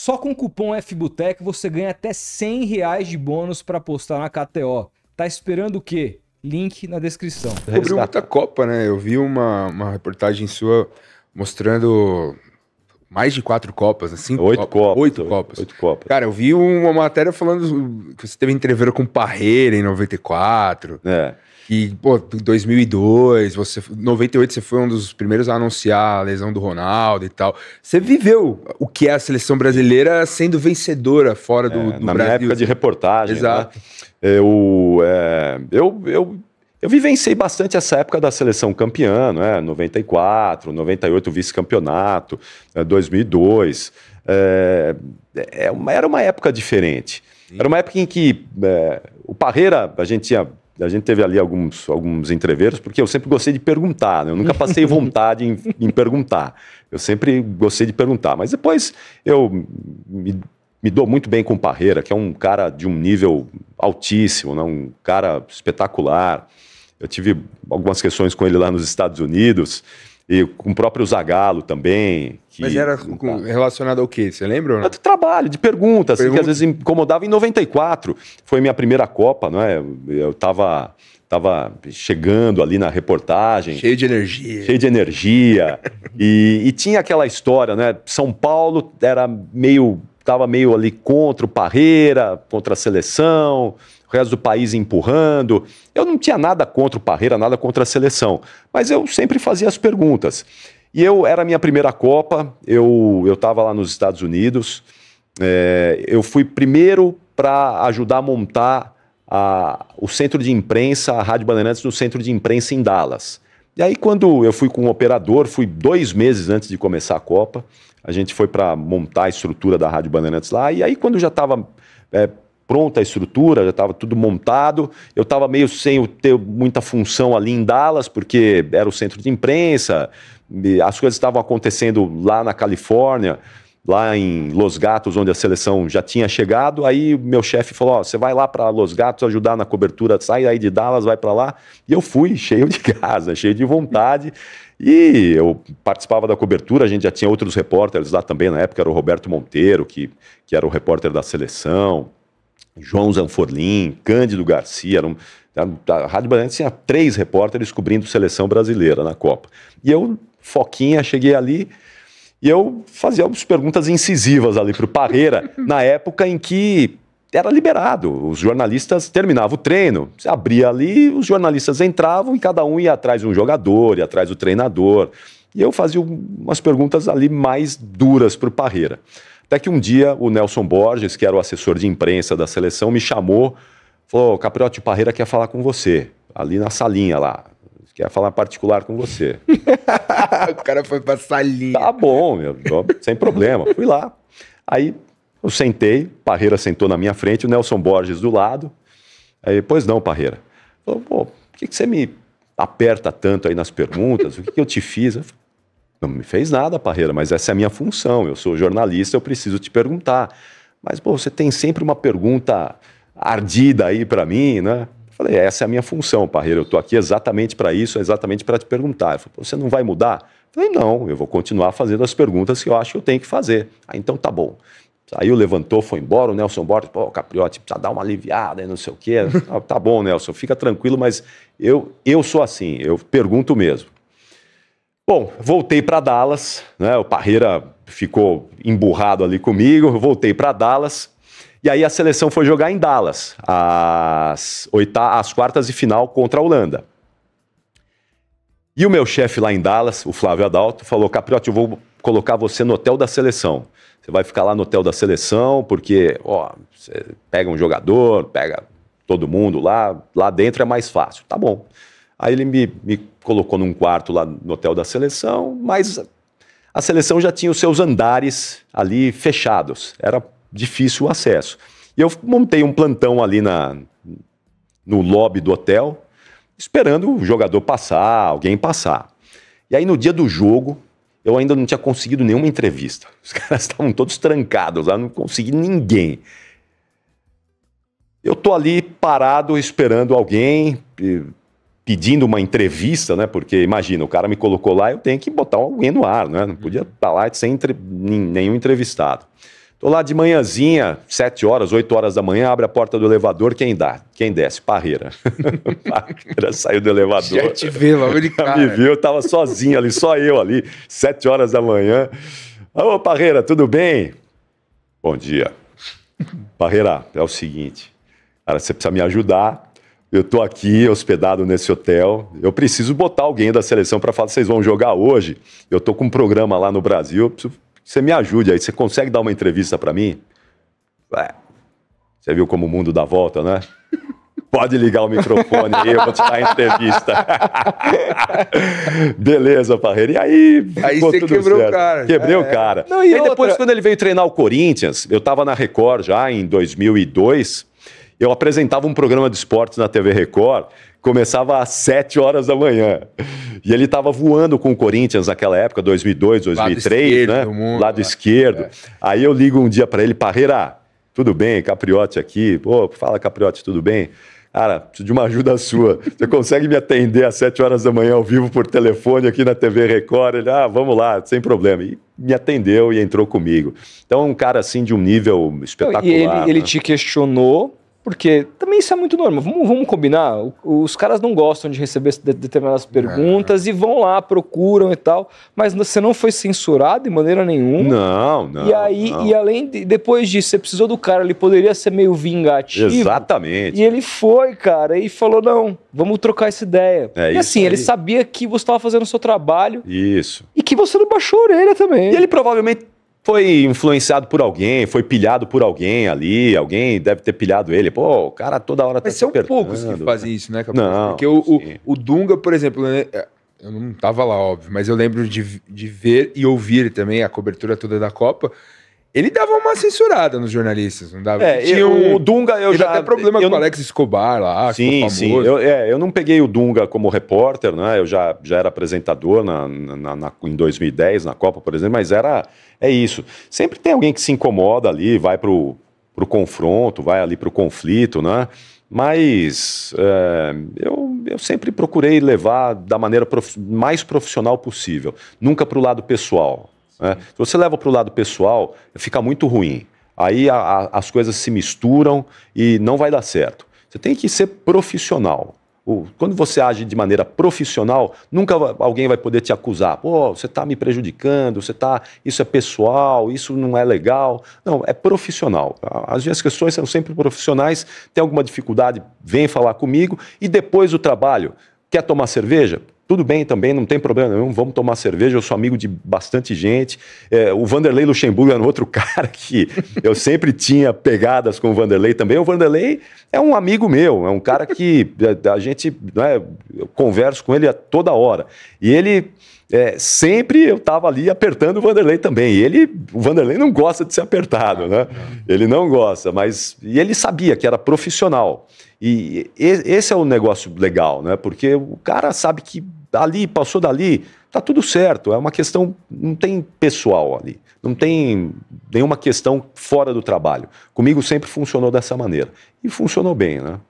Só com o cupom FBUTEC você ganha até 100 reais de bônus para apostar na KTO. Tá esperando o quê? Link na descrição. Cobriu muita Copa, né? Eu vi uma, uma reportagem sua mostrando mais de quatro Copas, assim? Oito Copas. Copas. Oito Copas. Oito Copas. Cara, eu vi uma matéria falando que você teve entrevista com Parreira em 94. É. E, pô, 2002, você, 98 você foi um dos primeiros a anunciar a lesão do Ronaldo e tal. Você viveu o que é a seleção brasileira sendo vencedora fora do, é, do na Brasil. Na época de assim. reportagem. Né? Exato. Né? Eu, é, eu, eu eu vivenciei bastante essa época da seleção campeã, né? 94, 98 vice-campeonato, 2002. Eh, eh, é, era uma época diferente. Era uma época em que é, o Parreira, a gente tinha a gente teve ali alguns, alguns entreveros, porque eu sempre gostei de perguntar, né? eu nunca passei vontade em, em, perguntar. Eu sempre gostei de perguntar, mas depois eu me, me, dou muito bem com o Parreira, que é um cara de um nível altíssimo, né? um cara espetacular. Eu tive algumas questões com ele lá nos Estados Unidos e com o próprio Zagalo também. Que, Mas era com, tá. relacionado ao quê? Você lembra? Ou é trabalho, de perguntas, Pergunta. que às vezes incomodava. Em 94 foi minha primeira Copa, não é? Eu estava tava chegando ali na reportagem. Cheio de energia. Cheio de energia. e, e, tinha aquela história, né? São Paulo era meio. estava meio ali contra o Parreira, contra a seleção o resto do país empurrando. Eu não tinha nada contra o Parreira, nada contra a seleção, mas eu sempre fazia as perguntas. E eu era a minha primeira Copa, eu estava lá nos Estados Unidos, é, eu fui primeiro para ajudar a montar a, o centro de imprensa, a Rádio Bandeirantes, no centro de imprensa em Dallas. E aí, quando eu fui com um operador, fui dois meses antes de começar a Copa, a gente foi para montar a estrutura da Rádio Bandeirantes lá. E aí, quando já estava é, eh, pronta a estrutura, já estava tudo montado. Eu estava meio sem ter muita função ali em Dallas, porque era o centro de imprensa, as coisas estavam acontecendo lá na Califórnia, lá em Los Gatos, onde a seleção já tinha chegado. Aí meu chefe falou: oh, você vai lá para Los Gatos ajudar na cobertura, sai aí de Dallas, vai para lá. E eu fui, cheio de casa, cheio de vontade. E eu participava da cobertura, a gente já tinha outros repórteres lá também na época, era o Roberto Monteiro, que, que era o repórter da seleção. João Zanforlim, Cândido Garcia, um, tá, tá, a Rádio Bandeirantes tinha três repórteres cobrindo seleção brasileira na Copa. E eu, foquinha, cheguei ali e eu fazia algumas perguntas incisivas ali para o Parreira, na época em que era liberado. Os jornalistas terminavam o treino, você abria ali, os jornalistas entravam e cada um ia atrás de um jogador, ia atrás do treinador. E eu fazia umas perguntas ali mais duras para o Parreira. Até que um dia o Nelson Borges, que era o assessor de imprensa da seleção, me chamou, falou: Capriotti, o Parreira quer falar com você, ali na salinha lá. Quer falar particular com você. o cara foi pra salinha. Tá bom, meu, sem problema. Fui lá. Aí eu sentei, Parreira sentou na minha frente, o Nelson Borges do lado. Aí, pois não, Parreira. Falou, pô, por que, que você me aperta tanto aí nas perguntas? O que, que eu te fiz? Eu falei, não me fez nada, Parreira, mas essa é a minha função. Eu sou jornalista, eu preciso te perguntar. Mas, pô, você tem sempre uma pergunta ardida aí para mim, né? Eu falei, é, essa é a minha função, Parreira. Eu tô aqui exatamente para isso, exatamente para te perguntar. Ele falou, você não vai mudar? Eu falei, não, eu vou continuar fazendo as perguntas que eu acho que eu tenho que fazer. Ah, então tá bom. Aí o levantou, foi embora, o Nelson Borges, pô, Capriotti, precisa dar uma aliviada e não sei o quê. ah, tá bom, Nelson, fica tranquilo, mas eu, eu sou assim, eu pergunto mesmo. Bom, voltei para Dallas, né? O Parreira ficou emburrado ali comigo, voltei para Dallas. E aí a seleção foi jogar em Dallas, as, oita as quartas de final contra a Holanda. E o meu chefe lá em Dallas, o Flávio Adalto, falou: Capriotti, eu vou colocar você no hotel da seleção. Você vai ficar lá no hotel da seleção, porque ó, você pega um jogador, pega todo mundo lá, lá dentro é mais fácil. Tá bom. Aí ele me, me colocou num quarto lá no hotel da seleção, mas a seleção já tinha os seus andares ali fechados, era difícil o acesso. E eu montei um plantão ali na, no lobby do hotel, esperando o jogador passar, alguém passar. E aí no dia do jogo, eu ainda não tinha conseguido nenhuma entrevista. Os caras estavam todos trancados lá, não consegui ninguém. Eu tô ali parado esperando alguém, pedindo uma entrevista, né? Porque imagina, o cara me colocou lá, eu tenho que botar alguém no ar, né? Não podia estar uhum. tá lá sem entre... nenhum entrevistado. Estou lá de manhãzinha, 7 horas, 8 horas da manhã, abre a porta do elevador, quem dá? Quem desce? Parreira. Parreira saiu do elevador. Já te vi, logo de cara. Já me viu, eu tava sozinho ali, só eu ali, 7 horas da manhã. Ô, Parreira, tudo bem? Bom dia. Parreira, é o seguinte, cara, você precisa me ajudar eu tô aqui hospedado nesse hotel, eu preciso botar alguém da seleção para falar, vocês vão jogar hoje, eu tô com um programa lá no Brasil, você me ajude aí, você consegue dar uma entrevista para mim? Ué, Você viu como o mundo dá volta, né? Pode ligar o microfone aí, eu vou te dar a entrevista. Beleza, Parreira. E aí, aí você quebrou certo. o cara. Quebrei é. o cara. Não, e aí outra... depois, quando ele veio treinar o Corinthians, eu estava na Record já em 2002, eu apresentava um programa de esportes na TV Record, começava às 7 horas da manhã. E ele estava voando com o Corinthians naquela época, 2002, 2003, Lado né? Mundo, Lado né? esquerdo. É. Aí eu ligo um dia para ele, Parreira, tudo bem, Capriotti aqui. Pô, fala Capriotti, tudo bem? Cara, preciso de uma ajuda sua. Você consegue me atender às 7 horas da manhã ao vivo por telefone aqui na TV Record? Ele, ah, vamos lá, sem problema. E me atendeu e entrou comigo. Então, um cara assim de um nível espetacular. E ele, né? ele te questionou porque também isso é muito normal. Vamos, vamos combinar. Os caras não gostam de receber determinadas perguntas é. e vão lá, procuram e tal. Mas você não foi censurado de maneira nenhuma. Não, não. E aí, não. e além de, depois disso, você precisou do cara, ele poderia ser meio vingativo. Exatamente. E ele foi, cara, e falou: não, vamos trocar essa ideia. É e assim, aí. ele sabia que você estava fazendo o seu trabalho. Isso. E que você não baixou a orelha também. E ele provavelmente foi influenciado por alguém, foi pilhado por alguém ali, alguém deve ter pilhado ele. Pô, o cara toda hora tá Mas são poucos que tá fazem isso, né, Capitão? Não, Porque o, o, o, Dunga, por exemplo, né, é, eu não tava lá, óbvio, mas eu lembro de, de ver e ouvir também a cobertura toda da Copa. Ele dava uma censurada nos jornalistas, não dava? É, Tinha eu, um... o Dunga, eu já. até problema eu com o Alex Escobar lá, sim, sim. Eu, é, eu não peguei o Dunga como repórter, né? Eu já, já era apresentador na, na, na, em 2010, na Copa, por exemplo, mas era. É isso. Sempre tem alguém que se incomoda ali, vai pro, pro confronto, vai ali pro conflito, né? Mas é, eu, eu sempre procurei levar da maneira prof... mais profissional possível, nunca pro lado pessoal. Né? Se você leva para o lado pessoal, fica muito ruim. Aí a, a, as coisas se misturam e não vai dar certo. Você tem que ser profissional. Quando você age de maneira profissional, nunca alguém vai poder te acusar. Pô, você está me prejudicando, você tá, isso é pessoal, isso não é legal. Não, é profissional. As minhas questões são sempre profissionais. Tem alguma dificuldade, vem falar comigo. E depois do trabalho, quer tomar cerveja? tudo bem também, não tem problema nenhum, vamos tomar cerveja, eu sou amigo de bastante gente. É, o Vanderlei Luxemburgo era um outro cara que eu sempre tinha pegadas com o Vanderlei também. O Vanderlei é um amigo meu, é um cara que a gente, né, eu converso com ele a toda hora. E ele, é, sempre eu estava ali apertando o Vanderlei também. E ele, o Vanderlei não gosta de ser apertado, né? Ele não gosta, mas... E ele sabia que era profissional. E esse é o negócio legal, né? Porque o cara sabe que ali, passou dali, tá tudo certo. É uma questão, não tem pessoal ali, não tem nenhuma questão fora do trabalho. Comigo sempre funcionou dessa maneira. E funcionou bem, né?